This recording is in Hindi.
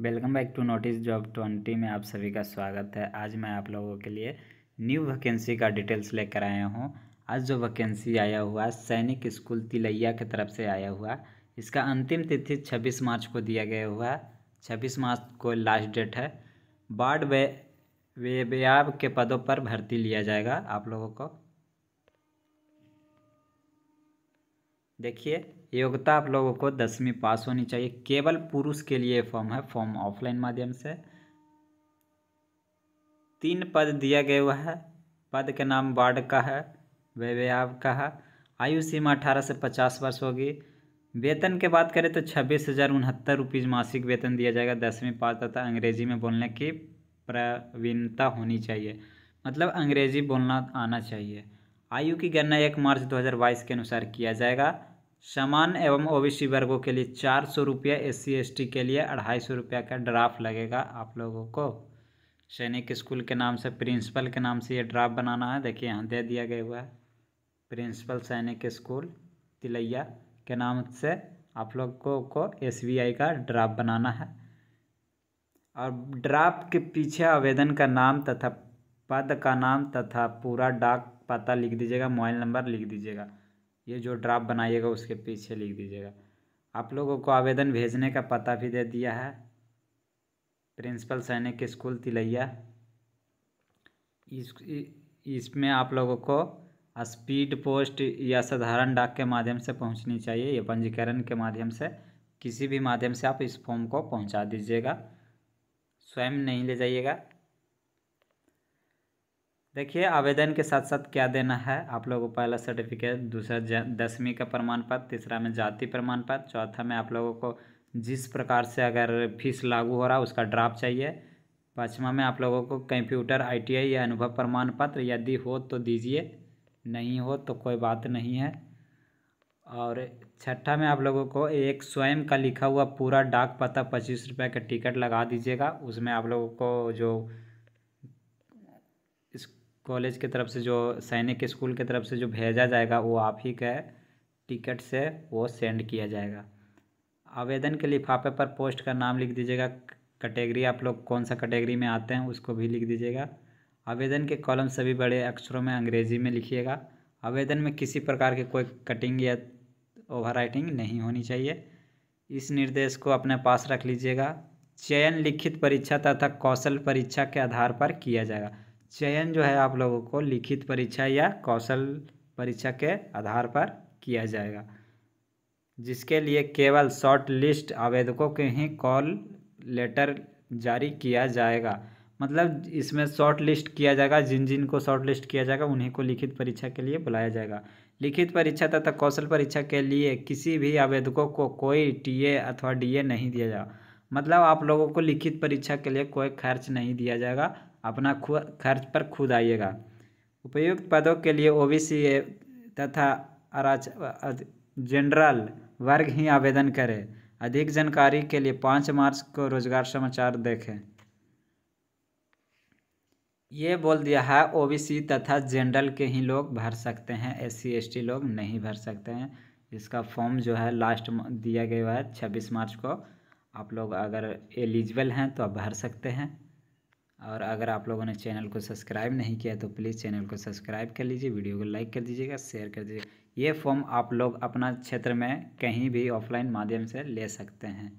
welcome back to notice job twenty में आप सभी का स्वागत है आज मैं आप लोगों के लिए न्यू वैकेंसी का डिटेल्स लेकर आया हूँ आज जो वैकेंसी आया हुआ सैनिक स्कूल तिलैया की तरफ से आया हुआ इसका अंतिम तिथि 26 मार्च को दिया गया हुआ 26 मार्च को लास्ट डेट है बाढ़ वे वेबयाब के पदों पर भर्ती लिया जाएगा आप लोगों को देखिए योग्यता आप लोगों को दसवीं पास होनी चाहिए केवल पुरुष के लिए फॉर्म है फॉर्म ऑफलाइन माध्यम से तीन पद दिया गया हुआ है पद के नाम वार्ड का है व्यवहार का है आयु सीमा अठारह से पचास वर्ष होगी वेतन के बात करें तो छब्बीस हज़ार उनहत्तर रुपीज़ मासिक वेतन दिया जाएगा दसवीं पास तथा अंग्रेजी में बोलने की प्रवीणता होनी चाहिए मतलब अंग्रेजी बोलना आना चाहिए आयु की गणना एक मार्च 2022 के अनुसार किया जाएगा सामान्य एवं ओबीसी वर्गों के लिए चार सौ रुपया एस सी के लिए अढ़ाई सौ रुपया का ड्राफ्ट लगेगा आप लोगों को सैनिक स्कूल के नाम से प्रिंसिपल के नाम से ये ड्राफ्ट बनाना है देखिए यहाँ दे दिया गया हुआ है प्रिंसिपल सैनिक स्कूल तिलैया के नाम से आप लोगों को एस का ड्राफ्ट बनाना है और ड्राफ्ट के पीछे आवेदन का नाम तथा पद का नाम तथा पूरा डाक पता लिख दीजिएगा मोबाइल नंबर लिख दीजिएगा ये जो ड्राफ्ट बनाइएगा उसके पीछे लिख दीजिएगा आप लोगों को आवेदन भेजने का पता भी दे दिया है प्रिंसिपल सैनिक स्कूल तिलैया इस इसमें आप लोगों को स्पीड पोस्ट या साधारण डाक के माध्यम से पहुंचनी चाहिए या पंजीकरण के माध्यम से किसी भी माध्यम से आप इस फॉर्म को पहुंचा दीजिएगा स्वयं नहीं ले जाइएगा देखिए आवेदन के साथ साथ क्या देना है आप लोगों को पहला सर्टिफिकेट दूसरा दसवीं का प्रमाण पत्र तीसरा में जाति प्रमाण पत्र चौथा में आप लोगों को जिस प्रकार से अगर फीस लागू हो रहा है उसका ड्राफ्ट चाहिए पाँचवा में आप लोगों को कंप्यूटर आईटीआई या अनुभव प्रमाण पत्र यदि हो तो दीजिए नहीं हो तो कोई बात नहीं है और छठा में आप लोगों को एक स्वयं का लिखा हुआ पूरा डाक पता पच्चीस रुपये का टिकट लगा दीजिएगा उसमें आप लोगों को जो कॉलेज के तरफ से जो सैनिक स्कूल के तरफ से जो भेजा जाएगा वो आप ही के टिकट से वो सेंड किया जाएगा आवेदन के लिफाफे पर पोस्ट का नाम लिख दीजिएगा कैटेगरी आप लोग कौन सा कैटेगरी में आते हैं उसको भी लिख दीजिएगा आवेदन के कॉलम सभी बड़े अक्षरों में अंग्रेजी में लिखिएगा आवेदन में किसी प्रकार की कोई कटिंग या ओवर राइटिंग नहीं होनी चाहिए इस निर्देश को अपने पास रख लीजिएगा चयन लिखित परीक्षा तथा कौशल परीक्षा के आधार पर किया जाएगा चयन जो है आप लोगों को लिखित परीक्षा या कौशल परीक्षा के आधार पर किया जाएगा जिसके लिए केवल शॉर्ट लिस्ट आवेदकों के ही कॉल लेटर जारी किया जाएगा मतलब इसमें शॉर्ट लिस्ट किया जाएगा जिन जिन को शॉर्ट लिस्ट किया जाएगा उन्हीं को लिखित परीक्षा के लिए बुलाया जाएगा लिखित परीक्षा तथा कौशल परीक्षा के लिए किसी भी आवेदकों को कोई टीए अथवा डीए नहीं दिया जाएगा मतलब आप लोगों को लिखित परीक्षा के लिए कोई खर्च नहीं दिया जाएगा अपना खर्च पर खुद आइएगा उपयुक्त पदों के लिए ओबीसी तथा जनरल वर्ग ही आवेदन करें अधिक जानकारी के लिए पाँच मार्च को रोजगार समाचार देखें ये बोल दिया है ओबीसी तथा जनरल के ही लोग भर सकते हैं एस टी लोग नहीं भर सकते हैं इसका फॉर्म जो है लास्ट दिया गया है छब्बीस मार्च को आप लोग अगर एलिजिबल हैं तो आप भर सकते हैं और अगर आप लोगों ने चैनल को सब्सक्राइब नहीं किया तो प्लीज़ चैनल को सब्सक्राइब कर लीजिए वीडियो को लाइक कर दीजिएगा शेयर कर दीजिएगा ये फॉर्म आप लोग अपना क्षेत्र में कहीं भी ऑफलाइन माध्यम से ले सकते हैं